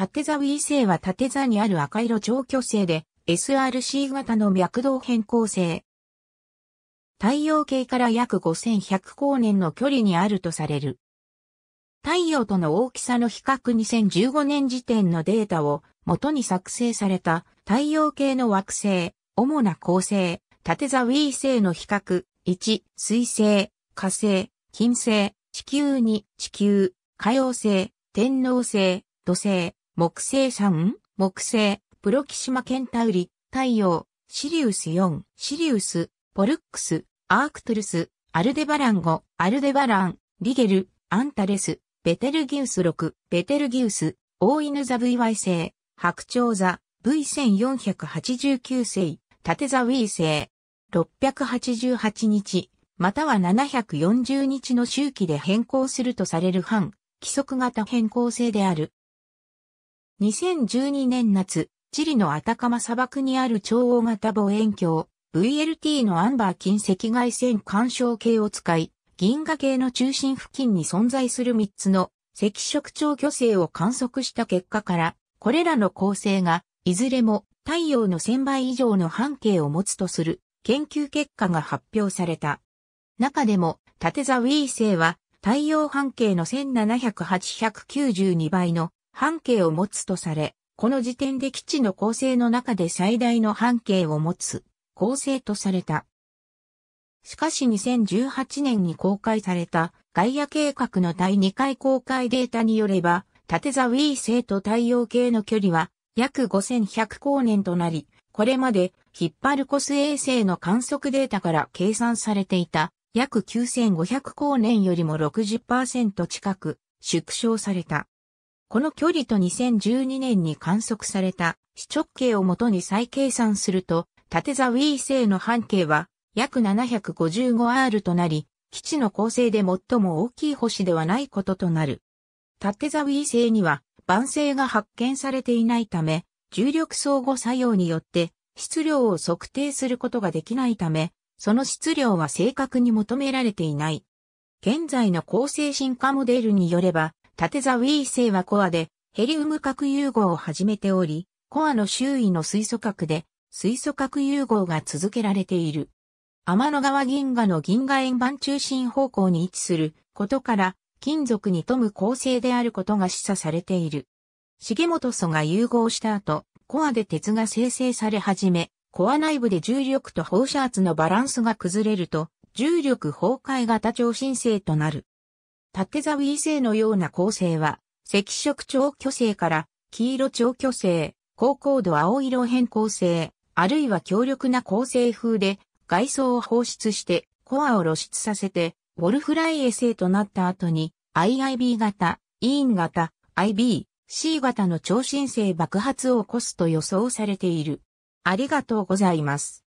縦座ー星は縦座にある赤色超巨星で、SRC 型の脈動変更性。太陽系から約5100光年の距離にあるとされる。太陽との大きさの比較2015年時点のデータを元に作成された太陽系の惑星、主な構成、縦座ー星の比較、1、水星、火星、金星、地球2、地球、火曜星、天王星、土星、木星3。木星、プロキシマケンタウリ、太陽、シリウス4、シリウス、ポルックス、アークトゥルス、アルデバラン5、アルデバラン、リゲル、アンタレス、ベテルギウス6、ベテルギウス、大犬ザ VY 星、白鳥座 V1489 星、縦座ー星、688日、または740日の周期で変更するとされる反、規則型変更性である。2012年夏、チリのアタカマ砂漠にある超大型望遠鏡、VLT のアンバー近赤外線干渉計を使い、銀河系の中心付近に存在する3つの赤色超巨星を観測した結果から、これらの構成が、いずれも太陽の1000倍以上の半径を持つとする研究結果が発表された。中でも、縦座ウィー星は太陽半径の17892倍の半径を持つとされ、この時点で基地の構成の中で最大の半径を持つ構成とされた。しかし2018年に公開された外野計画の第2回公開データによれば、縦座ウィー星と太陽系の距離は約5100光年となり、これまでヒッパルコス衛星の観測データから計算されていた約9500光年よりも60%近く縮小された。この距離と2012年に観測された視直径をもとに再計算すると、縦座ウィー星の半径は約 755R となり、基地の構成で最も大きい星ではないこととなる。縦座ウィー星には晩星が発見されていないため、重力相互作用によって質量を測定することができないため、その質量は正確に求められていない。現在の構成進化モデルによれば、縦座ウィー星はコアで、ヘリウム核融合を始めており、コアの周囲の水素核で、水素核融合が続けられている。天の川銀河の銀河円盤中心方向に位置することから、金属に富む構成であることが示唆されている。重本素が融合した後、コアで鉄が生成され始め、コア内部で重力と放射圧のバランスが崩れると、重力崩壊型超新星となる。縦座ウィ星のような構成は、赤色超巨星から黄色超巨星、高高度青色変更性、あるいは強力な構成風で外装を放出してコアを露出させて、ウォルフライエ星となった後に IIB 型、イーン型、IB、C 型の超新星爆発を起こすと予想されている。ありがとうございます。